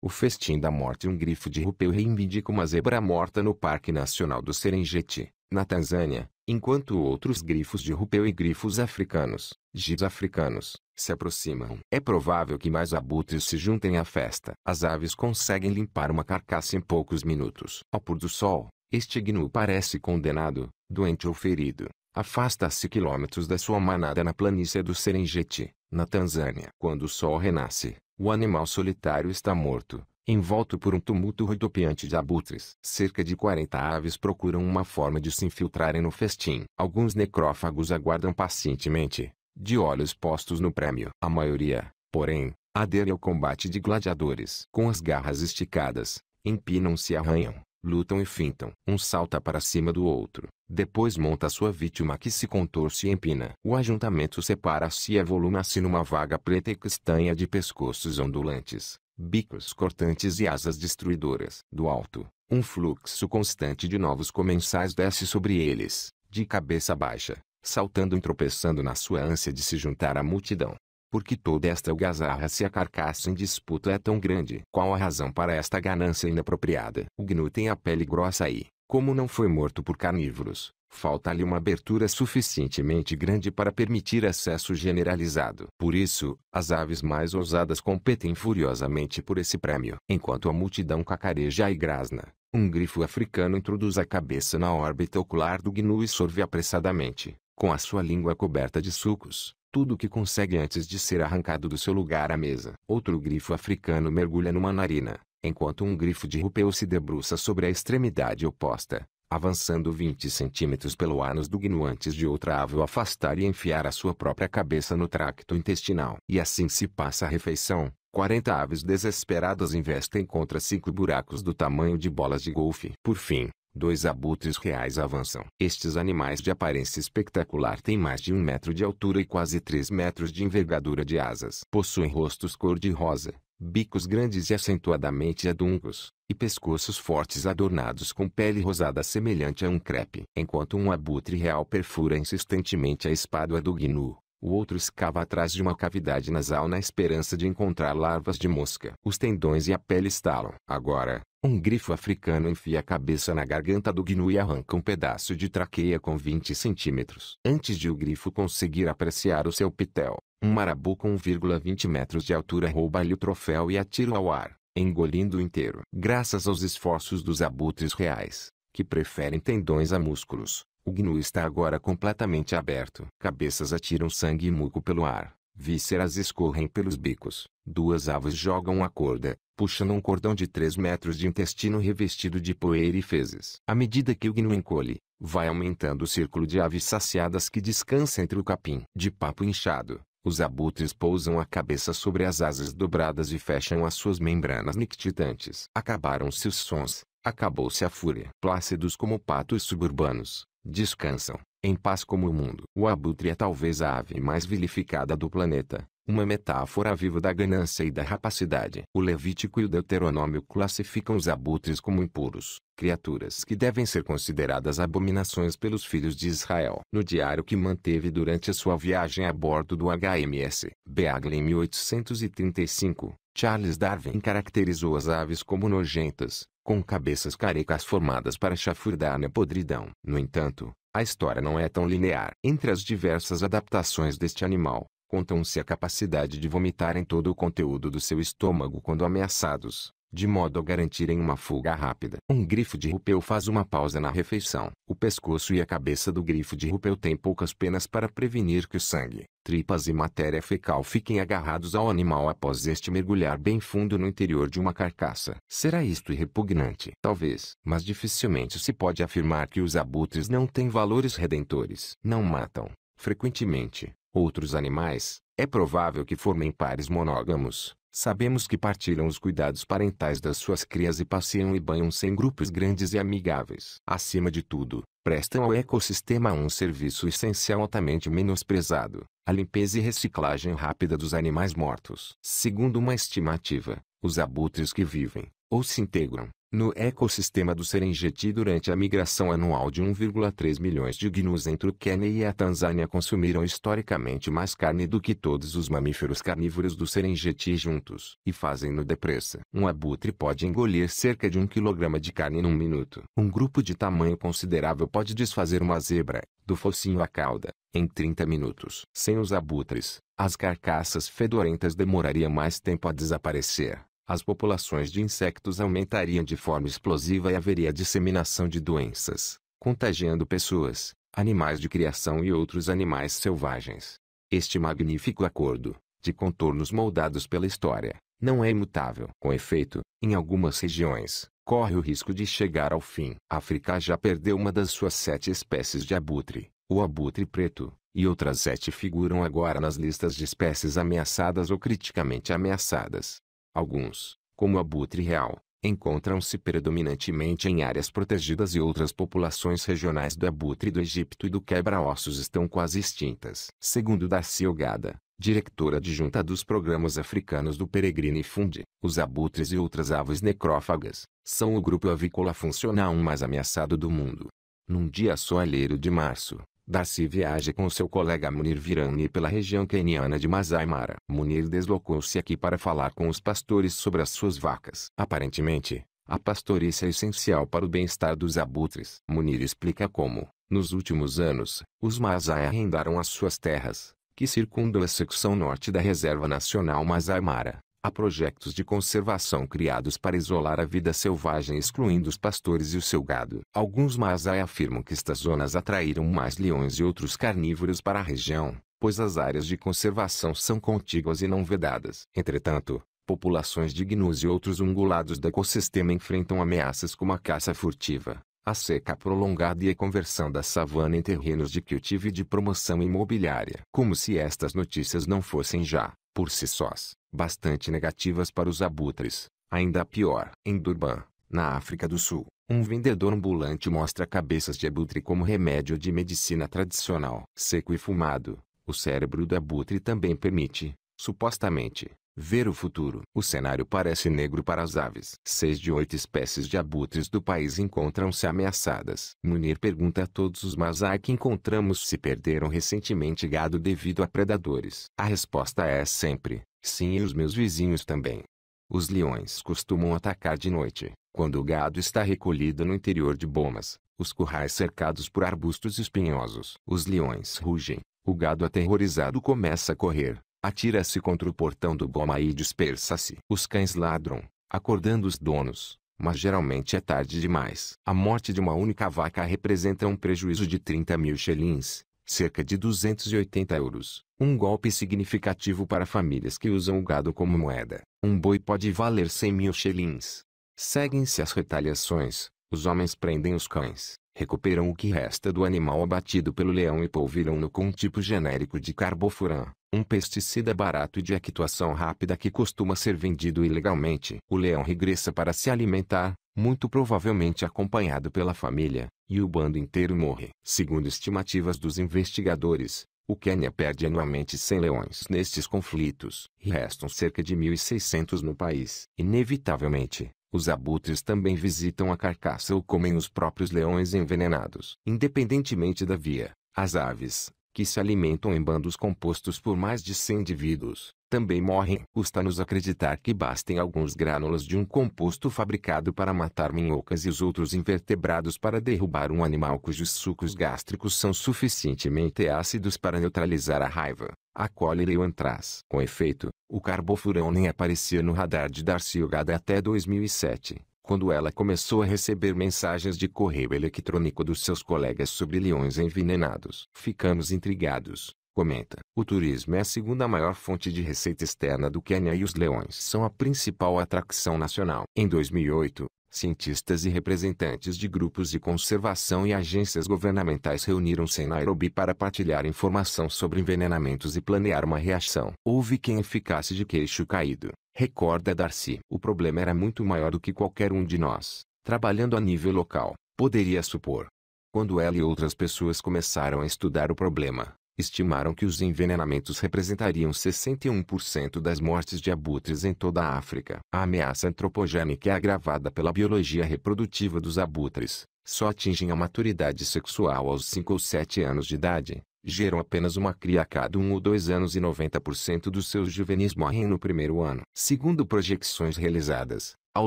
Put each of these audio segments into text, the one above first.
O festim da morte Um grifo de Rupel reivindica uma zebra morta no Parque Nacional do Serengeti, na Tanzânia, enquanto outros grifos de Rupel e grifos africanos, gis africanos, se aproximam. É provável que mais abutres se juntem à festa. As aves conseguem limpar uma carcaça em poucos minutos. Ao pôr do sol, este gnu parece condenado, doente ou ferido. Afasta-se quilômetros da sua manada na planície do Serengeti, na Tanzânia. Quando o sol renasce, o animal solitário está morto, envolto por um tumulto rodopiante de abutres. Cerca de 40 aves procuram uma forma de se infiltrarem no festim. Alguns necrófagos aguardam pacientemente, de olhos postos no prêmio. A maioria, porém, adere ao combate de gladiadores. Com as garras esticadas, empinam-se e arranham lutam e fintam. Um salta para cima do outro. Depois monta sua vítima que se contorce e empina. O ajuntamento separa-se e avoluma-se assim numa vaga preta e castanha de pescoços ondulantes, bicos cortantes e asas destruidoras. Do alto, um fluxo constante de novos comensais desce sobre eles, de cabeça baixa, saltando e tropeçando na sua ânsia de se juntar à multidão porque toda esta algazarra se a carcaça em disputa é tão grande. Qual a razão para esta ganância inapropriada? O gnu tem a pele grossa e, como não foi morto por carnívoros, falta-lhe uma abertura suficientemente grande para permitir acesso generalizado. Por isso, as aves mais ousadas competem furiosamente por esse prêmio. Enquanto a multidão cacareja e grasna, um grifo africano introduz a cabeça na órbita ocular do gnu e sorve apressadamente, com a sua língua coberta de sucos tudo o que consegue antes de ser arrancado do seu lugar à mesa. Outro grifo africano mergulha numa narina, enquanto um grifo de rupeu se debruça sobre a extremidade oposta, avançando 20 centímetros pelo ânus do gnu antes de outra ave o afastar e enfiar a sua própria cabeça no tracto intestinal. E assim se passa a refeição. 40 aves desesperadas investem contra cinco buracos do tamanho de bolas de golfe. Por fim, dois abutres reais avançam. Estes animais de aparência espetacular têm mais de um metro de altura e quase três metros de envergadura de asas. Possuem rostos cor-de-rosa, bicos grandes e acentuadamente aduncos, e pescoços fortes adornados com pele rosada semelhante a um crepe. Enquanto um abutre real perfura insistentemente a espada do gnu, o outro escava atrás de uma cavidade nasal na esperança de encontrar larvas de mosca. Os tendões e a pele estalam. Agora, um grifo africano enfia a cabeça na garganta do gnu e arranca um pedaço de traqueia com 20 centímetros. Antes de o grifo conseguir apreciar o seu pitel, um marabu com 1,20 metros de altura rouba-lhe o troféu e atira ao ar, engolindo-o inteiro. Graças aos esforços dos abutres reais, que preferem tendões a músculos, o gnu está agora completamente aberto. Cabeças atiram sangue e muco pelo ar. Vísceras escorrem pelos bicos. Duas aves jogam a corda, puxando um cordão de 3 metros de intestino revestido de poeira e fezes. À medida que o gnu encolhe, vai aumentando o círculo de aves saciadas que descansa entre o capim. De papo inchado, os abutres pousam a cabeça sobre as asas dobradas e fecham as suas membranas nictitantes. Acabaram-se os sons, acabou-se a fúria. Plácidos como patos suburbanos, descansam, em paz como o mundo. O abutre é talvez a ave mais vilificada do planeta uma metáfora viva da ganância e da rapacidade. O Levítico e o Deuteronômio classificam os abutres como impuros, criaturas que devem ser consideradas abominações pelos filhos de Israel. No diário que manteve durante a sua viagem a bordo do HMS Beagle em 1835, Charles Darwin caracterizou as aves como nojentas, com cabeças carecas formadas para chafurdar na podridão. No entanto, a história não é tão linear. Entre as diversas adaptações deste animal, contam-se a capacidade de vomitarem todo o conteúdo do seu estômago quando ameaçados, de modo a garantirem uma fuga rápida. Um grifo de rupel faz uma pausa na refeição. O pescoço e a cabeça do grifo de rupel têm poucas penas para prevenir que o sangue, tripas e matéria fecal fiquem agarrados ao animal após este mergulhar bem fundo no interior de uma carcaça. Será isto repugnante? Talvez, mas dificilmente se pode afirmar que os abutres não têm valores redentores. Não matam, frequentemente, Outros animais, é provável que formem pares monógamos. Sabemos que partilham os cuidados parentais das suas crias e passeiam e banham-se em grupos grandes e amigáveis. Acima de tudo, prestam ao ecossistema um serviço essencial altamente menosprezado, a limpeza e reciclagem rápida dos animais mortos. Segundo uma estimativa, os abutres que vivem ou se integram, no ecossistema do Serengeti durante a migração anual de 1,3 milhões de gnus entre o Quênia e a Tanzânia consumiram historicamente mais carne do que todos os mamíferos carnívoros do Serengeti juntos, e fazem-no depressa. Um abutre pode engolir cerca de um quilograma de carne num minuto. Um grupo de tamanho considerável pode desfazer uma zebra, do focinho à cauda, em 30 minutos. Sem os abutres, as carcaças fedorentas demorariam mais tempo a desaparecer as populações de insectos aumentariam de forma explosiva e haveria disseminação de doenças, contagiando pessoas, animais de criação e outros animais selvagens. Este magnífico acordo, de contornos moldados pela história, não é imutável. Com efeito, em algumas regiões, corre o risco de chegar ao fim. A África já perdeu uma das suas sete espécies de abutre, o abutre preto, e outras sete figuram agora nas listas de espécies ameaçadas ou criticamente ameaçadas. Alguns, como o abutre real, encontram-se predominantemente em áreas protegidas e outras populações regionais do abutre do Egito e do quebra-ossos estão quase extintas. Segundo Darcy Ogada, diretora adjunta dos programas africanos do Peregrine Fund, os abutres e outras aves necrófagas, são o grupo avícola funcional mais ameaçado do mundo. Num dia soalheiro de março, Darcy viaja com seu colega Munir Virani pela região queniana de Masai Mara. Munir deslocou-se aqui para falar com os pastores sobre as suas vacas. Aparentemente, a pastorícia é essencial para o bem-estar dos abutres. Munir explica como, nos últimos anos, os Masai arrendaram as suas terras, que circundam a secção norte da Reserva Nacional Masai Mara. A projetos de conservação criados para isolar a vida selvagem excluindo os pastores e o seu gado. Alguns Maasai afirmam que estas zonas atraíram mais leões e outros carnívoros para a região, pois as áreas de conservação são contíguas e não vedadas. Entretanto, populações de gnus e outros ungulados do ecossistema enfrentam ameaças como a caça furtiva, a seca prolongada e a conversão da savana em terrenos de cultivo e de promoção imobiliária. Como se estas notícias não fossem já, por si sós, bastante negativas para os abutres. Ainda pior, em Durban, na África do Sul, um vendedor ambulante mostra cabeças de abutre como remédio de medicina tradicional. Seco e fumado, o cérebro do abutre também permite, supostamente, ver o futuro. O cenário parece negro para as aves. Seis de oito espécies de abutres do país encontram-se ameaçadas. Munir pergunta a todos os masai que encontramos se perderam recentemente gado devido a predadores. A resposta é sempre, Sim e os meus vizinhos também. Os leões costumam atacar de noite, quando o gado está recolhido no interior de bomas, os currais cercados por arbustos espinhosos. Os leões rugem, o gado aterrorizado começa a correr, atira-se contra o portão do boma e dispersa-se. Os cães ladram, acordando os donos, mas geralmente é tarde demais. A morte de uma única vaca representa um prejuízo de 30 mil xelins cerca de 280 euros. Um golpe significativo para famílias que usam o gado como moeda. Um boi pode valer 100 mil shillings. Seguem-se as retaliações, os homens prendem os cães, recuperam o que resta do animal abatido pelo leão e polviram-no com um tipo genérico de carbofuran, um pesticida barato e de actuação rápida que costuma ser vendido ilegalmente. O leão regressa para se alimentar, muito provavelmente acompanhado pela família, e o bando inteiro morre. Segundo estimativas dos investigadores, o Quênia perde anualmente 100 leões nestes conflitos, e restam cerca de 1.600 no país. Inevitavelmente, os abutres também visitam a carcaça ou comem os próprios leões envenenados. Independentemente da via, as aves, que se alimentam em bandos compostos por mais de 100 indivíduos, também morrem. Custa-nos acreditar que bastem alguns grânulos de um composto fabricado para matar minhocas e os outros invertebrados para derrubar um animal cujos sucos gástricos são suficientemente ácidos para neutralizar a raiva, a cólera e o antraz. Com efeito, o carbofurão nem aparecia no radar de Darcy Ogada até 2007 quando ela começou a receber mensagens de correio eletrônico dos seus colegas sobre leões envenenados. Ficamos intrigados. Comenta: O turismo é a segunda maior fonte de receita externa do Quênia e os leões são a principal atração nacional. Em 2008, cientistas e representantes de grupos de conservação e agências governamentais reuniram-se em Nairobi para partilhar informação sobre envenenamentos e planear uma reação. Houve quem ficasse de queixo caído. Recorda Darcy. O problema era muito maior do que qualquer um de nós, trabalhando a nível local, poderia supor. Quando ela e outras pessoas começaram a estudar o problema, estimaram que os envenenamentos representariam 61% das mortes de abutres em toda a África. A ameaça antropogênica é agravada pela biologia reprodutiva dos abutres. Só atingem a maturidade sexual aos 5 ou 7 anos de idade, geram apenas uma cria a cada um ou dois anos e 90% dos seus juvenis morrem no primeiro ano. Segundo projeções realizadas, ao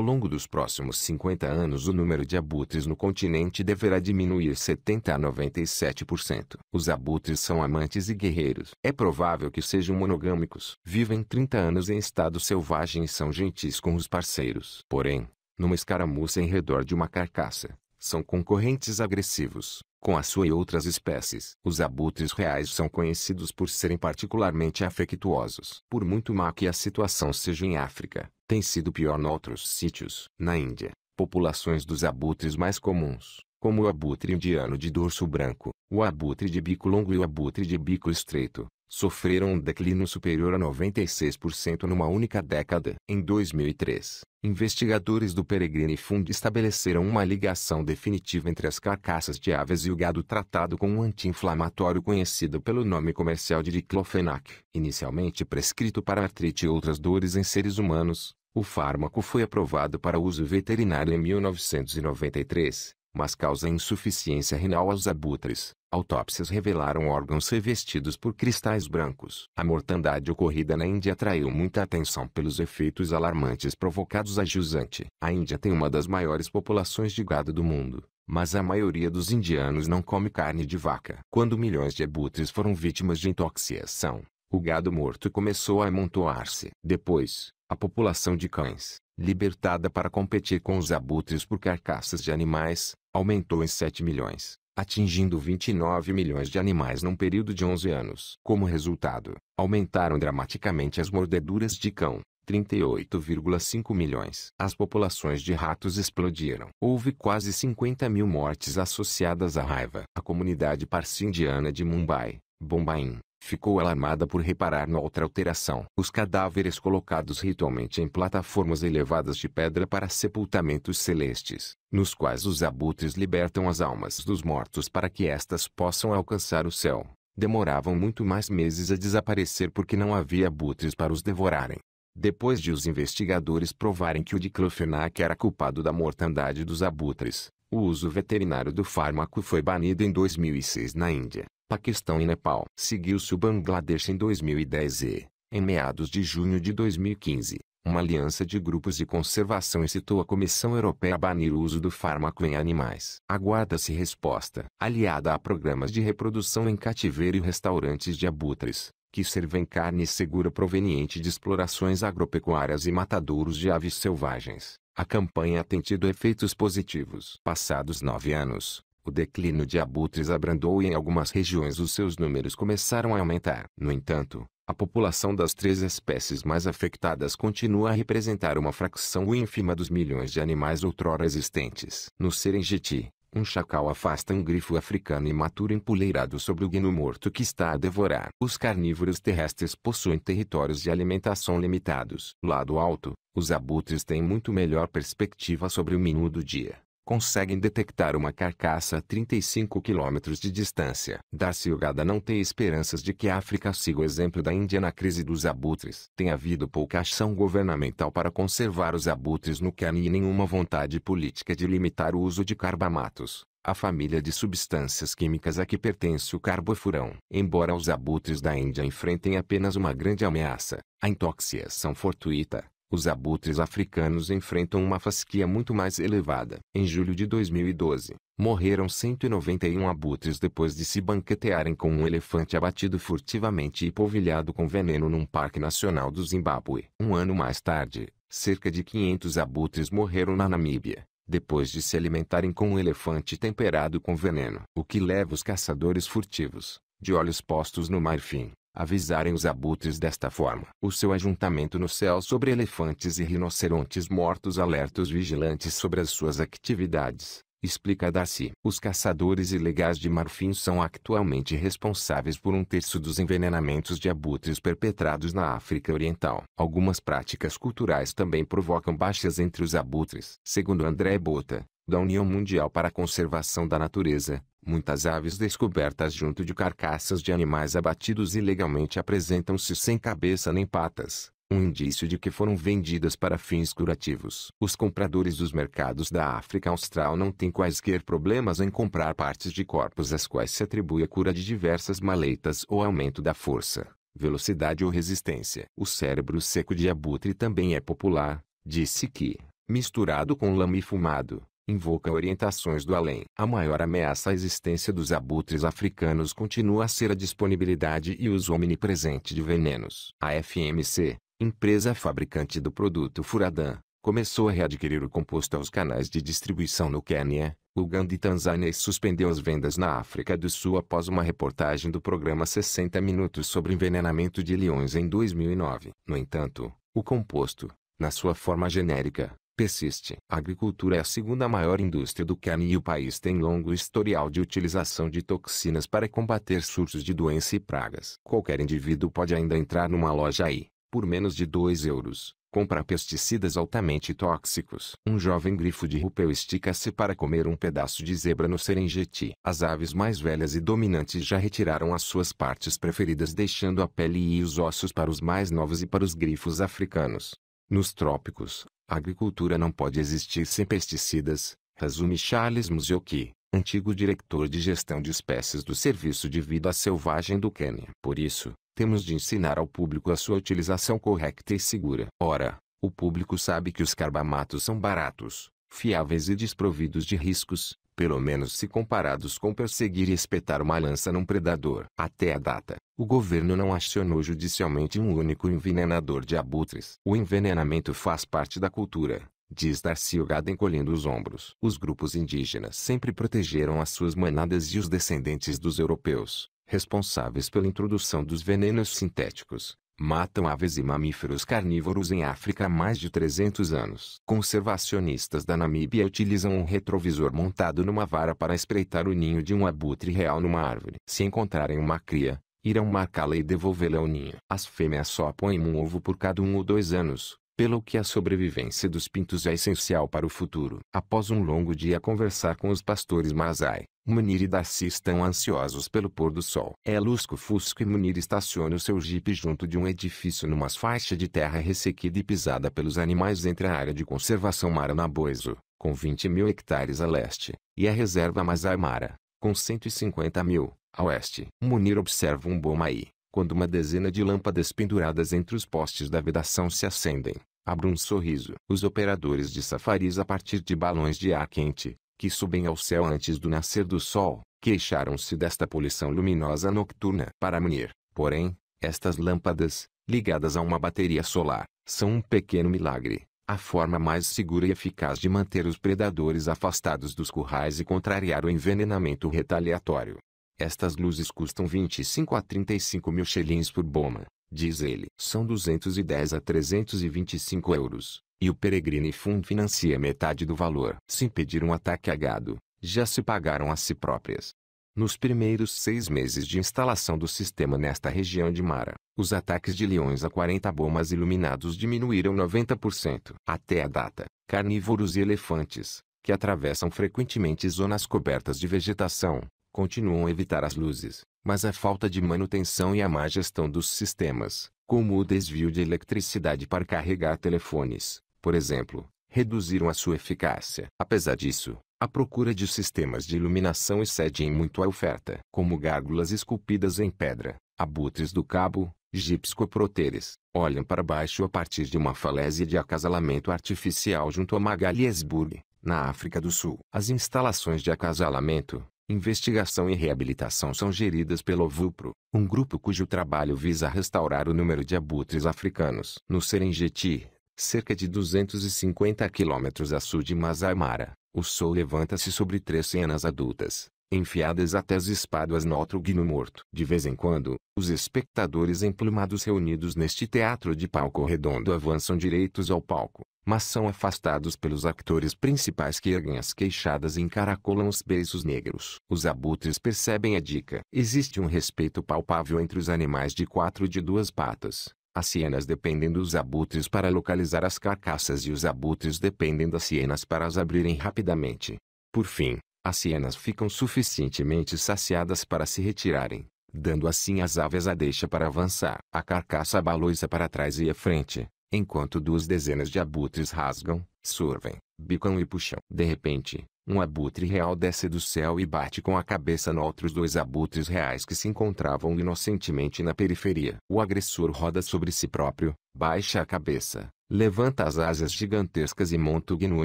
longo dos próximos 50 anos, o número de abutres no continente deverá diminuir 70 a 97%. Os abutres são amantes e guerreiros. É provável que sejam monogâmicos. Vivem 30 anos em estado selvagem e são gentis com os parceiros. Porém, numa escaramuça em redor de uma carcaça, são concorrentes agressivos com a sua e outras espécies. Os abutres reais são conhecidos por serem particularmente afectuosos. Por muito má que a situação seja em África, tem sido pior noutros sítios. Na Índia, populações dos abutres mais comuns, como o abutre indiano de dorso branco, o abutre de bico longo e o abutre de bico estreito, sofreram um declínio superior a 96% numa única década. Em 2003, investigadores do Peregrine Fund estabeleceram uma ligação definitiva entre as carcaças de aves e o gado tratado com um anti-inflamatório conhecido pelo nome comercial de diclofenac, inicialmente prescrito para artrite e outras dores em seres humanos, o fármaco foi aprovado para uso veterinário em 1993, mas causa insuficiência renal aos abutres. Autópsias revelaram órgãos revestidos por cristais brancos. A mortandade ocorrida na Índia atraiu muita atenção pelos efeitos alarmantes provocados a jusante. A Índia tem uma das maiores populações de gado do mundo, mas a maioria dos indianos não come carne de vaca. Quando milhões de abutres foram vítimas de intoxicação, o gado morto começou a amontoar-se. Depois, a população de cães, libertada para competir com os abutres por carcaças de animais, aumentou em 7 milhões, atingindo 29 milhões de animais num período de 11 anos. Como resultado, aumentaram dramaticamente as mordeduras de cão. 38,5 milhões. As populações de ratos explodiram. Houve quase 50 mil mortes associadas à raiva. A comunidade parsi indiana de Mumbai, Bombaim, ficou alarmada por reparar noutra alteração. Os cadáveres colocados ritualmente em plataformas elevadas de pedra para sepultamentos celestes, nos quais os abutres libertam as almas dos mortos para que estas possam alcançar o céu, demoravam muito mais meses a desaparecer porque não havia abutres para os devorarem. Depois de os investigadores provarem que o diclofenac era culpado da mortandade dos abutres, o uso veterinário do fármaco foi banido em 2006 na Índia. Paquistão e Nepal. Seguiu-se o Bangladesh em 2010 e, em meados de junho de 2015, uma aliança de grupos de conservação incitou a Comissão Europeia a banir o uso do fármaco em animais. Aguarda-se resposta, aliada a programas de reprodução em cativeiro e restaurantes de abutres, que servem carne segura proveniente de explorações agropecuárias e matadouros de aves selvagens. A campanha tem tido efeitos positivos. Passados nove anos, o declínio de abutres abrandou e em algumas regiões os seus números começaram a aumentar. No entanto, a população das três espécies mais afetadas continua a representar uma fração ínfima dos milhões de animais outrora existentes. No Serengeti, um chacal afasta um grifo africano imaturo empoleirado sobre o guino morto que está a devorar. Os carnívoros terrestres possuem territórios de alimentação limitados. Lado alto, os abutres têm muito melhor perspectiva sobre o menu do dia conseguem detectar uma carcaça a 35 quilômetros de distância. Darcy Ogada não tem esperanças de que a África siga o exemplo da Índia na crise dos abutres. Tem havido pouca ação governamental para conservar os abutres no Quênia e nenhuma vontade política de limitar o uso de carbamatos. A família de substâncias químicas a que pertence o carbofurão. Embora os abutres da Índia enfrentem apenas uma grande ameaça, a intoxicação fortuita, os abutres africanos enfrentam uma fasquia muito mais elevada. Em julho de 2012, morreram 191 abutres depois de se banquetearem com um elefante abatido furtivamente e polvilhado com veneno num parque nacional do Zimbábue. Um ano mais tarde, cerca de 500 abutres morreram na Namíbia, depois de se alimentarem com um elefante temperado com veneno. O que leva os caçadores furtivos, de olhos postos no marfim, avisarem os abutres desta forma. O seu ajuntamento no céu sobre elefantes e rinocerontes mortos alerta os vigilantes sobre as suas atividades, explica Darcy. Os caçadores ilegais de marfim são atualmente responsáveis por um terço dos envenenamentos de abutres perpetrados na África Oriental. Algumas práticas culturais também provocam baixas entre os abutres. Segundo André Bota, da União Mundial para a Conservação da Natureza, Muitas aves descobertas junto de carcaças de animais abatidos ilegalmente apresentam-se sem cabeça nem patas, um indício de que foram vendidas para fins curativos. Os compradores dos mercados da África Austral não têm quaisquer problemas em comprar partes de corpos às quais se atribui a cura de diversas maleitas ou aumento da força, velocidade ou resistência. O cérebro seco de abutre também é popular, disse que, misturado com lama e fumado, invoca orientações do além. A maior ameaça à existência dos abutres africanos continua a ser a disponibilidade e uso omnipresente de venenos. A FMC, empresa fabricante do produto Furadan, começou a readquirir o composto aos canais de distribuição no Quênia, Uganda e Tanzânia e suspendeu as vendas na África do Sul após uma reportagem do programa 60 Minutos sobre envenenamento de leões em 2009. No entanto, o composto, na sua forma genérica, persiste. A agricultura é a segunda maior indústria do carne e o país tem longo historial de utilização de toxinas para combater surtos de doença e pragas. Qualquer indivíduo pode ainda entrar numa loja aí, por menos de 2 euros, comprar pesticidas altamente tóxicos. Um jovem grifo de rupel estica-se para comer um pedaço de zebra no Serengeti. As aves mais velhas e dominantes já retiraram as suas partes preferidas deixando a pele e os ossos para os mais novos e para os grifos africanos. Nos trópicos, a agricultura não pode existir sem pesticidas, resume Charles Muzioki, antigo diretor de gestão de espécies do Serviço de Vida Selvagem do Quênia. Por isso, temos de ensinar ao público a sua utilização correta e segura. Ora, o público sabe que os carbamatos são baratos, fiáveis e desprovidos de riscos, pelo menos se comparados com perseguir e espetar uma lança num predador. Até a data, o governo não acionou judicialmente um único envenenador de abutres. O envenenamento faz parte da cultura, diz Darcy Ogada, encolhendo os ombros. Os grupos indígenas sempre protegeram as suas manadas e os descendentes dos europeus, responsáveis pela introdução dos venenos sintéticos, matam aves e mamíferos carnívoros em África há mais de 300 anos. Conservacionistas da Namíbia utilizam um retrovisor montado numa vara para espreitar o ninho de um abutre real numa árvore. Se encontrarem uma cria, irão marcá-la e devolvê-la ao ninho. As fêmeas só põem um ovo por cada um ou dois anos, pelo que a sobrevivência dos pintos é essencial para o futuro. Após um longo dia conversar com os pastores Masai, Munir e Darcy estão ansiosos pelo pôr do sol. É lusco-fusco e Munir estaciona o seu jipe junto de um edifício numa faixa de terra ressequida e pisada pelos animais entre a área de conservação Maranaboiso, com 20 mil hectares a leste, e a reserva Masai Mara, com 150 mil, a oeste. Munir observa um bom aí, quando uma dezena de lâmpadas penduradas entre os postes da vedação se acendem. Abro um sorriso. Os operadores de safaris a partir de balões de ar quente, que subem ao céu antes do nascer do sol, queixaram-se desta poluição luminosa nocturna. Para munir, porém, estas lâmpadas, ligadas a uma bateria solar, são um pequeno milagre. A forma mais segura e eficaz de manter os predadores afastados dos currais e contrariar o envenenamento retaliatório. Estas luzes custam 25 a 35 mil shillings por boma, diz ele, são 210 a 325 euros, e o Peregrine Fund financia metade do valor. Se impedir um ataque a gado, já se pagaram a si próprias. Nos primeiros seis meses de instalação do sistema nesta região de Mara, os ataques de leões a 40 bombas iluminados diminuíram 90%. Até a data, carnívoros e elefantes, que atravessam frequentemente zonas cobertas de vegetação, continuam a evitar as luzes, mas a falta de manutenção e a má gestão dos sistemas, como o desvio de eletricidade para carregar telefones, por exemplo, reduziram a sua eficácia. Apesar disso, a procura de sistemas de iluminação excede em muito a oferta, como gárgulas esculpidas em pedra, abutres do cabo, gipscoproteres, olham para baixo a partir de uma falésia de acasalamento artificial junto a Magaliesburg, na África do Sul. As instalações de acasalamento, investigação e reabilitação são geridas pelo VUPRO, um grupo cujo trabalho visa restaurar o número de abutres africanos no Serengeti, cerca de 250 quilômetros a sul de Masai Mara. O sol levanta-se sobre três cenas adultas, enfiadas até as espáduas no outro guino morto. De vez em quando, os espectadores emplumados reunidos neste teatro de palco redondo avançam direitos ao palco, mas são afastados pelos actores principais que erguem as queixadas e encaracolam os beiços negros. Os abutres percebem a dica. Existe um respeito palpável entre os animais de quatro e de duas patas. As hienas dependem dos abutres para localizar as carcaças e os abutres dependem das hienas para as abrirem rapidamente. Por fim, as hienas ficam suficientemente saciadas para se retirarem, dando assim às aves a deixa para avançar. A carcaça balouça para trás e à frente, enquanto duas dezenas de abutres rasgam, sorvem, bicam e puxam. De repente, um abutre real desce do céu e bate com a cabeça nos outros dois abutres reais que se encontravam inocentemente na periferia. O agressor roda sobre si próprio, baixa a cabeça, levanta as asas gigantescas e monta o gnu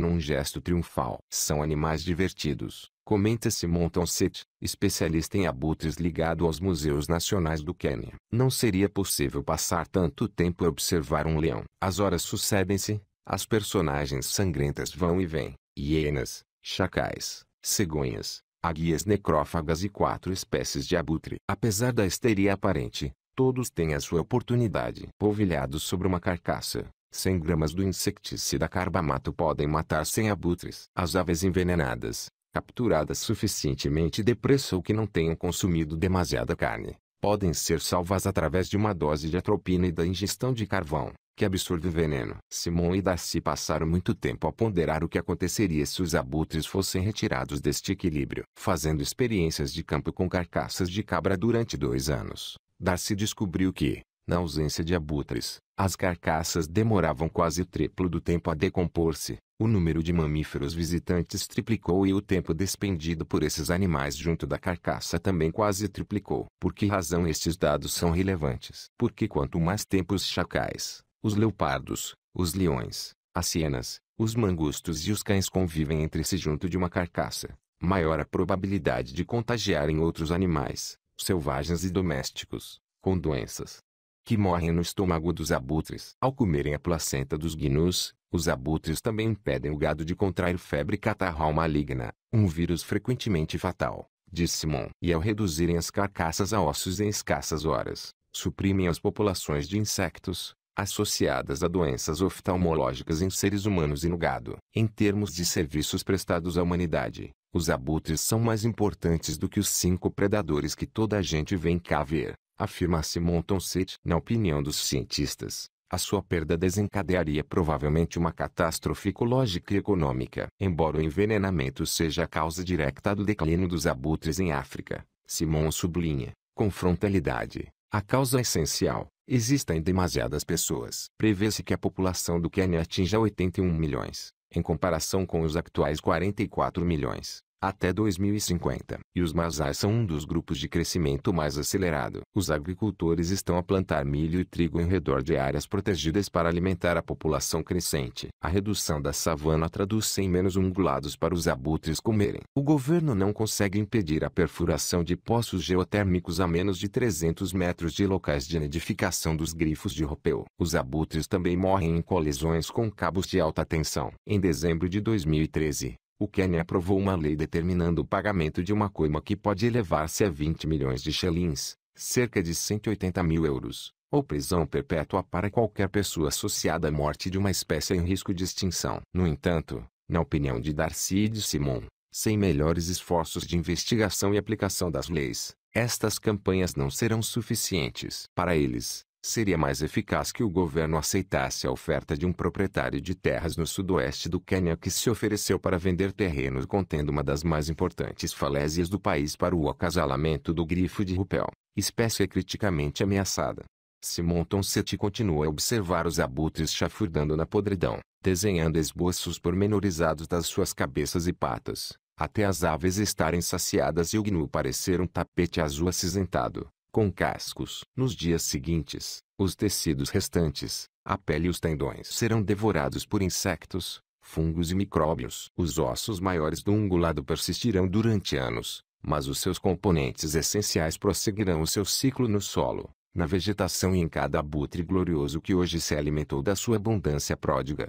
num gesto triunfal. São animais divertidos, Comenta Simonton Set, especialista em abutres ligado aos museus nacionais do Quênia. Não seria possível passar tanto tempo a observar um leão. As horas sucedem-se, as personagens sangrentas vão e vêm. Hienas, chacais, cegonhas, águias necrófagas e quatro espécies de abutre. Apesar da histeria aparente, todos têm a sua oportunidade. Polvilhados sobre uma carcaça, 100 gramas do inseticida carbamato podem matar 100 abutres. As aves envenenadas, capturadas suficientemente depressa ou que não tenham consumido demasiada carne, podem ser salvas através de uma dose de atropina e da ingestão de carvão, que absorve o veneno. Simon e Darcy passaram muito tempo a ponderar o que aconteceria se os abutres fossem retirados deste equilíbrio. Fazendo experiências de campo com carcaças de cabra durante dois anos, Darcy descobriu que, na ausência de abutres, as carcaças demoravam quase o triplo do tempo a decompor-se, o número de mamíferos visitantes triplicou e o tempo despendido por esses animais junto da carcaça também quase triplicou. Por que razão estes dados são relevantes? Porque quanto mais tempo os chacais, os leopardos, os leões, as cenas, os mangustos e os cães convivem entre si junto de uma carcaça, maior a probabilidade de contagiarem outros animais, selvagens e domésticos, com doenças que morrem no estômago dos abutres. Ao comerem a placenta dos gnus, os abutres também impedem o gado de contrair febre catarral maligna, um vírus frequentemente fatal, disse Simon. E ao reduzirem as carcaças a ossos em escassas horas, suprimem as populações de insectos, associadas a doenças oftalmológicas em seres humanos e no gado. Em termos de serviços prestados à humanidade, os abutres são mais importantes do que os cinco predadores que toda a gente vem cá ver, afirma Simon Tonset. Na opinião dos cientistas, a sua perda desencadearia provavelmente uma catástrofe ecológica e econômica. Embora o envenenamento seja a causa direta do declínio dos abutres em África, Simon sublinha, com frontalidade, a causa é essencial. Existem demasiadas pessoas. Prevê-se que a população do Quênia atinja 81 milhões, em comparação com os atuais 44 milhões até 2050, e os masais são um dos grupos de crescimento mais acelerado. Os agricultores estão a plantar milho e trigo em redor de áreas protegidas para alimentar a população crescente. A redução da savana traduz-se em menos ungulados para os abutres comerem. O governo não consegue impedir a perfuração de poços geotérmicos a menos de 300 metros de locais de nidificação dos grifos de ropeu. Os abutres também morrem em colisões com cabos de alta tensão. Em dezembro de 2013, o Quênia aprovou uma lei determinando o pagamento de uma coima que pode elevar-se a 20 milhões de xelins, cerca de 180 mil euros, ou prisão perpétua para qualquer pessoa associada à morte de uma espécie em risco de extinção. No entanto, na opinião de Darcy e de Simon, sem melhores esforços de investigação e aplicação das leis, estas campanhas não serão suficientes. Para eles, seria mais eficaz que o governo aceitasse a oferta de um proprietário de terras no sudoeste do Quênia que se ofereceu para vender terrenos contendo uma das mais importantes falésias do país para o acasalamento do grifo de rupel, espécie criticamente ameaçada. Simonton Seti continua a observar os abutres chafurdando na podridão, desenhando esboços pormenorizados das suas cabeças e patas, até as aves estarem saciadas e o gnu parecer um tapete azul acinzentado com cascos. Nos dias seguintes, os tecidos restantes, a pele e os tendões serão devorados por insectos, fungos e micróbios. Os ossos maiores do ungulado persistirão durante anos, mas os seus componentes essenciais prosseguirão o seu ciclo no solo, na vegetação e em cada abutre glorioso que hoje se alimentou da sua abundância pródiga.